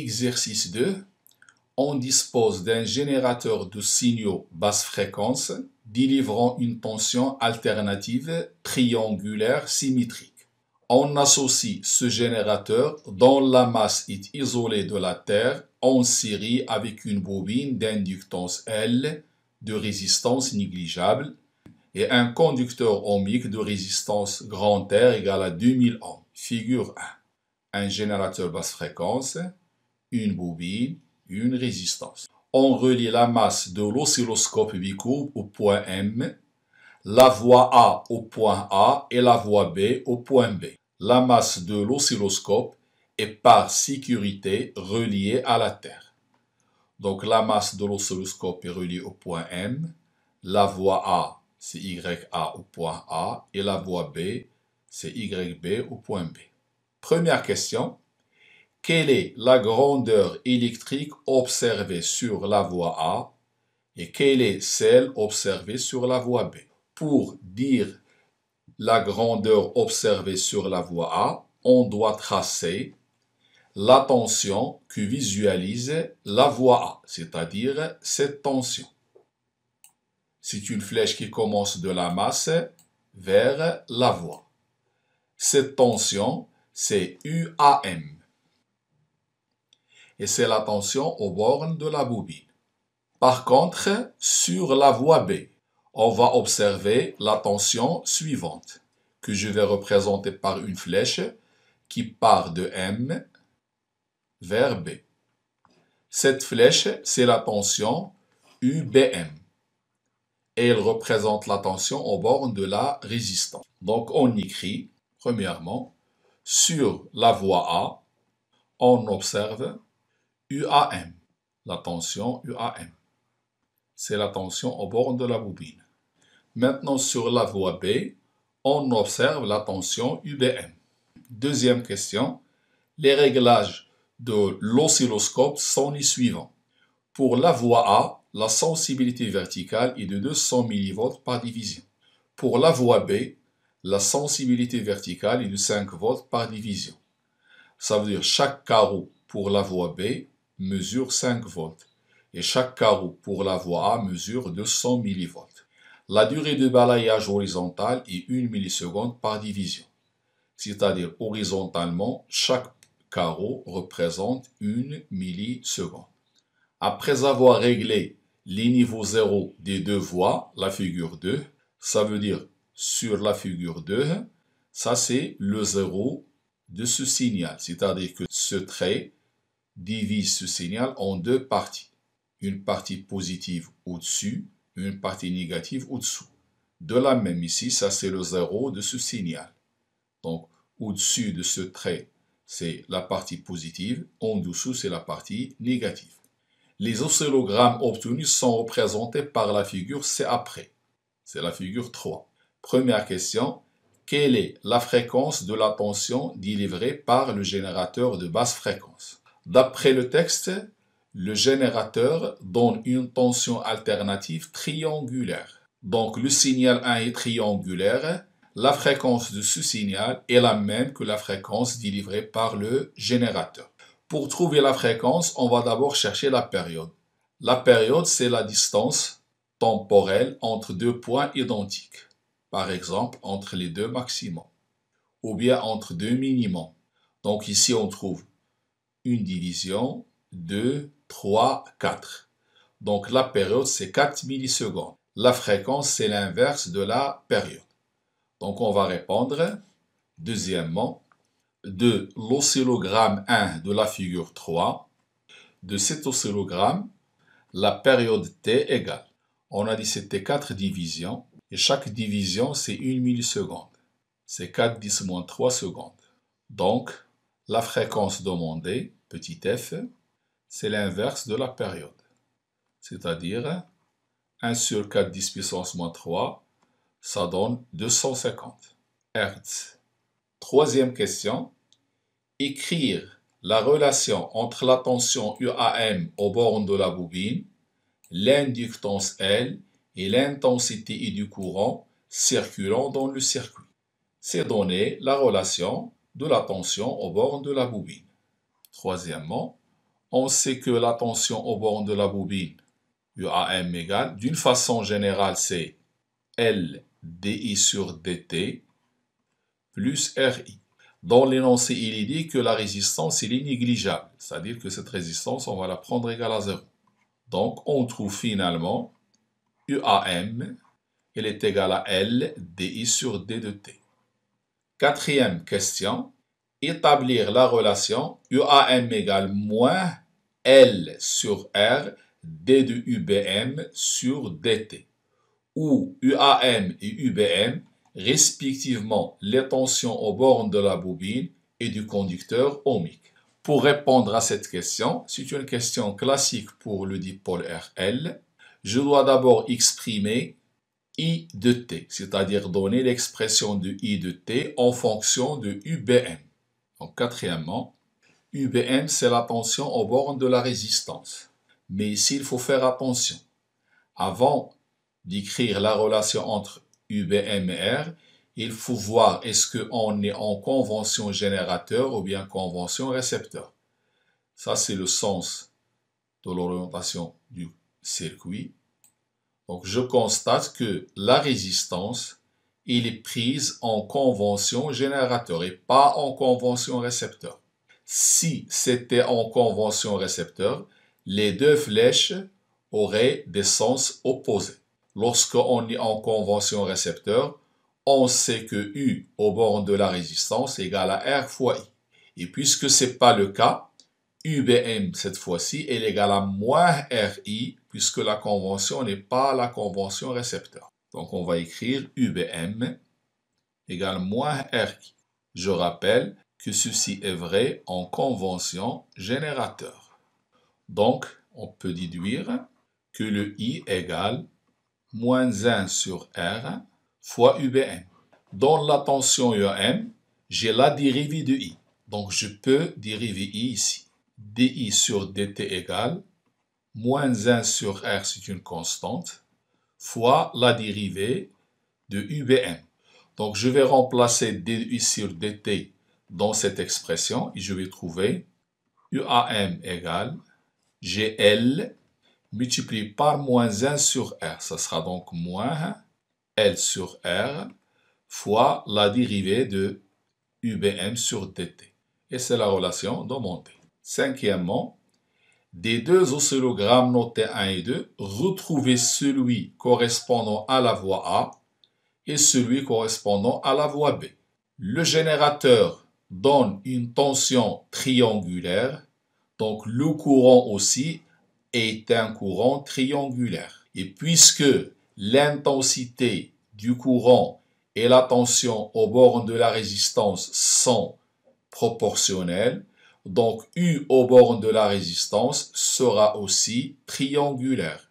Exercice 2. On dispose d'un générateur de signaux basse fréquence délivrant une tension alternative triangulaire symétrique. On associe ce générateur dont la masse est isolée de la Terre en série avec une bobine d'inductance L de résistance négligeable et un conducteur ohmique de résistance grand R égale à 2000 ohms, figure 1. Un générateur basse fréquence une bobine, une résistance. On relie la masse de l'oscilloscope bicourbe au point M, la voie A au point A et la voie B au point B. La masse de l'oscilloscope est par sécurité reliée à la Terre. Donc la masse de l'oscilloscope est reliée au point M, la voie A c'est YA au point A et la voie B c'est YB au point B. Première question, quelle est la grandeur électrique observée sur la voie A et quelle est celle observée sur la voie B Pour dire la grandeur observée sur la voie A, on doit tracer la tension que visualise la voie A, c'est-à-dire cette tension. C'est une flèche qui commence de la masse vers la voie. Cette tension, c'est UAM, et c'est la tension aux bornes de la bobine. Par contre, sur la voie B, on va observer la tension suivante, que je vais représenter par une flèche qui part de M vers B. Cette flèche, c'est la tension UBM. Et elle représente la tension aux bornes de la résistance. Donc on écrit, premièrement, sur la voie A, on observe UAM. La tension UAM. C'est la tension au bord de la bobine. Maintenant, sur la voie B, on observe la tension UBM. Deuxième question. Les réglages de l'oscilloscope sont les suivants. Pour la voie A, la sensibilité verticale est de 200 mV par division. Pour la voie B, la sensibilité verticale est de 5 volts par division. Ça veut dire chaque carreau pour la voie B mesure 5 volts et chaque carreau pour la voie A mesure 200 millivolts. La durée de balayage horizontal est 1 milliseconde par division, c'est-à-dire horizontalement, chaque carreau représente 1 milliseconde. Après avoir réglé les niveaux 0 des deux voies, la figure 2, ça veut dire sur la figure 2, ça c'est le zéro de ce signal, c'est-à-dire que ce trait divise ce signal en deux parties. Une partie positive au-dessus, une partie négative au-dessous. De la même ici, ça c'est le zéro de ce signal. Donc, au-dessus de ce trait, c'est la partie positive, en dessous, c'est la partie négative. Les oscillogrammes obtenus sont représentés par la figure C après. C'est la figure 3. Première question, quelle est la fréquence de la tension délivrée par le générateur de basse fréquence D'après le texte, le générateur donne une tension alternative triangulaire. Donc le signal 1 est triangulaire. La fréquence de ce signal est la même que la fréquence délivrée par le générateur. Pour trouver la fréquence, on va d'abord chercher la période. La période, c'est la distance temporelle entre deux points identiques, par exemple entre les deux maximums, ou bien entre deux minimums. Donc ici, on trouve une division, 2, 3, 4. Donc la période, c'est 4 millisecondes. La fréquence, c'est l'inverse de la période. Donc on va répondre, deuxièmement, de l'oscillogramme 1 de la figure 3, de cet oscillogramme, la période T égale. On a dit c'était 4 divisions, et chaque division, c'est 1 milliseconde. C'est 4 10 moins 3 secondes. Donc, la fréquence demandée, petit f, c'est l'inverse de la période, c'est-à-dire 1 sur 4 10 puissance moins 3, ça donne 250 Hertz. Troisième question, écrire la relation entre la tension UAM au bornes de la bobine, l'inductance L et l'intensité I du courant circulant dans le circuit. C'est donner la relation de la tension au bornes de la bobine. Troisièmement, on sait que la tension au bornes de la bobine, UAM égale, d'une façon générale, c'est L DI sur DT plus RI. Dans l'énoncé, il est dit que la résistance, est négligeable. C'est-à-dire que cette résistance, on va la prendre égale à 0. Donc, on trouve finalement UAM, elle est égale à L DI sur D de T. Quatrième question, établir la relation UAM égale moins L sur R D de UBM sur DT, ou UAM et UBM, respectivement les tensions aux bornes de la bobine et du conducteur ohmique. Pour répondre à cette question, c'est une question classique pour le dipôle RL, je dois d'abord exprimer I de t, c'est-à-dire donner l'expression de I de t en fonction de UBM. Donc, quatrièmement, UBM, c'est la tension aux bornes de la résistance. Mais ici, il faut faire attention. Avant d'écrire la relation entre UBM et R, il faut voir est-ce qu'on est en convention générateur ou bien convention récepteur. Ça, c'est le sens de l'orientation du circuit je constate que la résistance, est prise en convention générateur et pas en convention récepteur. Si c'était en convention récepteur, les deux flèches auraient des sens opposés. Lorsqu'on est en convention récepteur, on sait que U au bord de la résistance est égal à R fois I. Et puisque ce n'est pas le cas, UBM cette fois-ci est égal à moins RI puisque la convention n'est pas la convention récepteur. Donc on va écrire UBM égale moins RI. Je rappelle que ceci est vrai en convention générateur. Donc on peut déduire que le I égale moins 1 sur R fois UBM. Dans la tension UM, j'ai la dérivée de I. Donc je peux dériver I ici dI sur dt égale moins 1 sur r, c'est une constante, fois la dérivée de UBM. Donc je vais remplacer DI sur dt dans cette expression et je vais trouver UAM égale GL multiplié par moins 1 sur R. Ça sera donc moins L sur R fois la dérivée de UBM sur dt. Et c'est la relation de Cinquièmement, des deux oscillogrammes notés 1 et 2, retrouvez celui correspondant à la voie A et celui correspondant à la voie B. Le générateur donne une tension triangulaire, donc le courant aussi est un courant triangulaire. Et puisque l'intensité du courant et la tension aux bornes de la résistance sont proportionnelles, donc U au bornes de la résistance sera aussi triangulaire,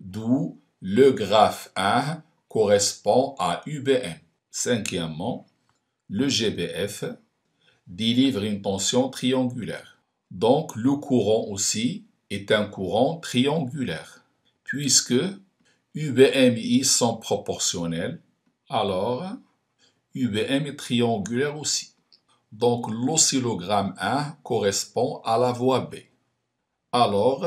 d'où le graphe 1 correspond à UBM. Cinquièmement, le GBF délivre une tension triangulaire. Donc le courant aussi est un courant triangulaire. Puisque UBM et I sont proportionnels, alors UBM est triangulaire aussi. Donc l'oscillogramme 1 correspond à la voie B. Alors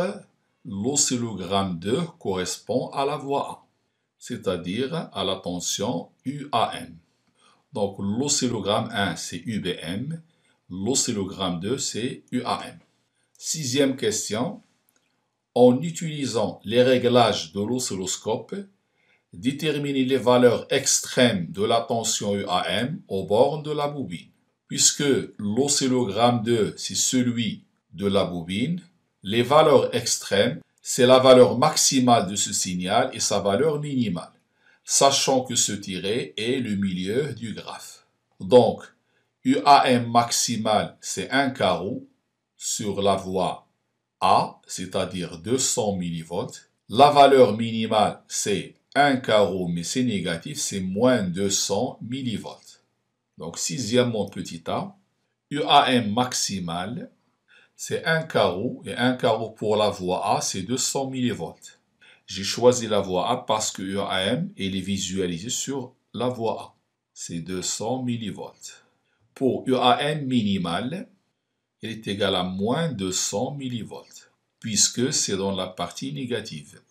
l'oscillogramme 2 correspond à la voie A, c'est-à-dire à la tension UAM. Donc l'oscillogramme 1 c'est UBM, l'oscillogramme 2 c'est UAM. Sixième question. En utilisant les réglages de l'oscilloscope, déterminez les valeurs extrêmes de la tension UAM aux bornes de la bobine puisque l'oscillogramme 2, c'est celui de la bobine. Les valeurs extrêmes, c'est la valeur maximale de ce signal et sa valeur minimale, sachant que ce tiré est le milieu du graphe. Donc, UAM maximal, c'est un carreau sur la voie A, c'est-à-dire 200 millivolts. La valeur minimale, c'est un carreau, mais c'est négatif, c'est moins 200 millivolts. Donc sixièmement petit a. UAM maximal, c'est un carreau, et un carreau pour la voie A, c'est 200 mV. J'ai choisi la voie A parce que UAM, elle est visualisée sur la voie A. C'est 200 mV. Pour UAM minimal, elle est égale à moins 200 mV, puisque c'est dans la partie négative.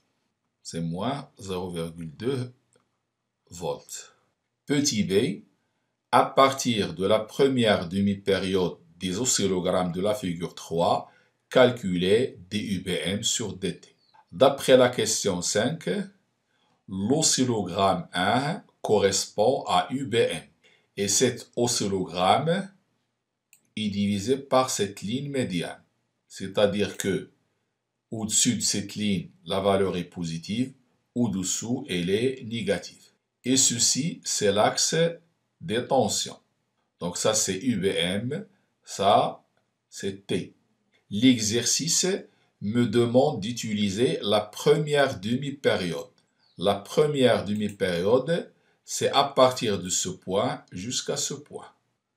C'est moins 0,2 volts. Petit b, à partir de la première demi-période des oscillogrammes de la figure 3 calculez DUBM sur DT. D'après la question 5, l'oscillogramme 1 correspond à UBM et cet oscillogramme est divisé par cette ligne médiane. C'est-à-dire que au-dessus de cette ligne, la valeur est positive, au-dessous, elle est négative. Et ceci, c'est l'axe tensions. Donc ça, c'est UBM, ça, c'est T. L'exercice me demande d'utiliser la première demi-période. La première demi-période, c'est à partir de ce point jusqu'à ce point.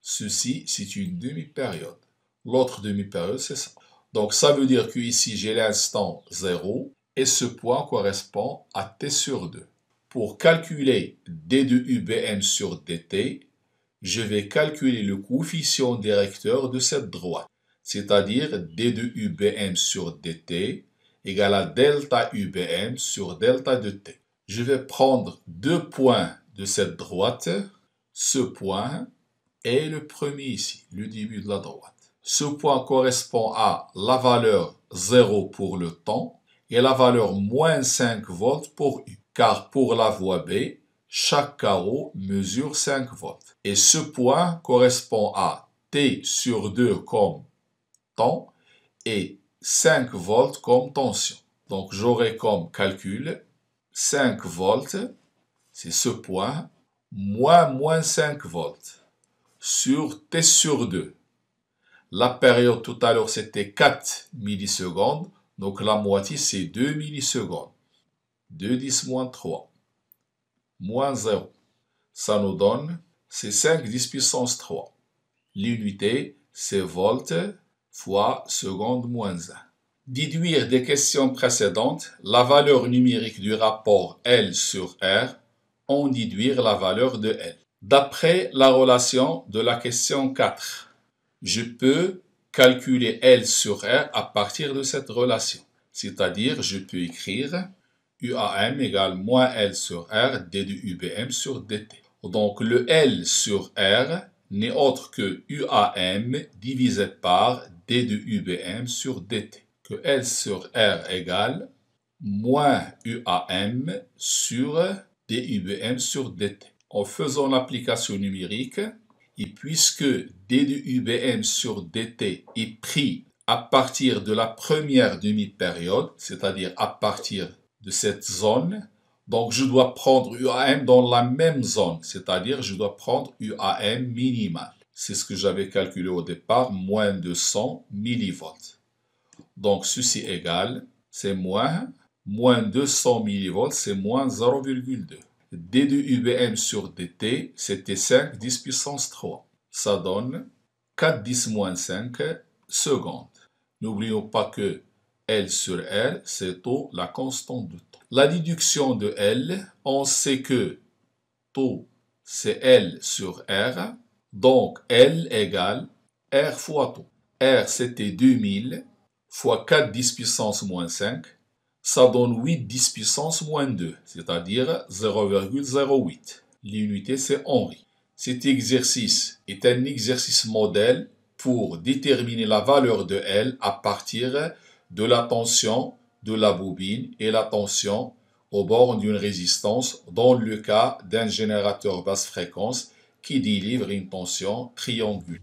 Ceci, c'est une demi-période. L'autre demi-période, c'est ça. Donc, ça veut dire que ici j'ai l'instant 0 et ce point correspond à t sur 2. Pour calculer d de UBM sur dt, je vais calculer le coefficient directeur de cette droite, c'est-à-dire d de UBM sur dt égale à delta UBM sur delta de t. Je vais prendre deux points de cette droite, ce point est le premier ici, le début de la droite. Ce point correspond à la valeur 0 pour le temps et la valeur moins 5 volts pour U car pour la voie B, chaque carreau mesure 5 volts. Et ce point correspond à T sur 2 comme temps et 5 volts comme tension. Donc j'aurai comme calcul 5 volts, c'est ce point, moins moins 5 volts sur T sur 2. La période tout à l'heure c'était 4 millisecondes, donc la moitié c'est 2 millisecondes. 2 10 moins 3, moins 0. Ça nous donne, c'est 5 10 puissance 3. L'unité, c'est volts fois seconde moins 1. Déduire des questions précédentes la valeur numérique du rapport L sur R, en déduire la valeur de L. D'après la relation de la question 4, je peux calculer L sur R à partir de cette relation. C'est-à-dire, je peux écrire UAM égale moins L sur R, D de UBM sur DT. Donc le L sur R n'est autre que UAM divisé par D de UBM sur DT. Que L sur R égale moins UAM sur DUBM sur DT. En faisant l'application numérique, et puisque D de UBM sur DT est pris à partir de la première demi-période, c'est-à-dire à partir de cette zone. Donc, je dois prendre UAM dans la même zone, c'est-à-dire je dois prendre UAM minimal. C'est ce que j'avais calculé au départ, moins 200 millivolts. Donc, ceci égale, c'est moins, moins 200 millivolts, c'est moins 0,2. D 2 UBM sur DT, c'était 5, 10 puissance 3. Ça donne 4, 10 moins 5 secondes. N'oublions pas que L sur R, c'est taux, la constante de temps. La déduction de L, on sait que taux, c'est L sur R. Donc, L égale R fois taux. R, c'était 2000 fois 4 10 puissance moins 5. Ça donne 8 10 puissance moins 2, c'est-à-dire 0,08. L'unité, c'est Henri. Cet exercice est un exercice modèle pour déterminer la valeur de L à partir de de la tension de la bobine et la tension au bord d'une résistance dans le cas d'un générateur basse fréquence qui délivre une tension triangulaire.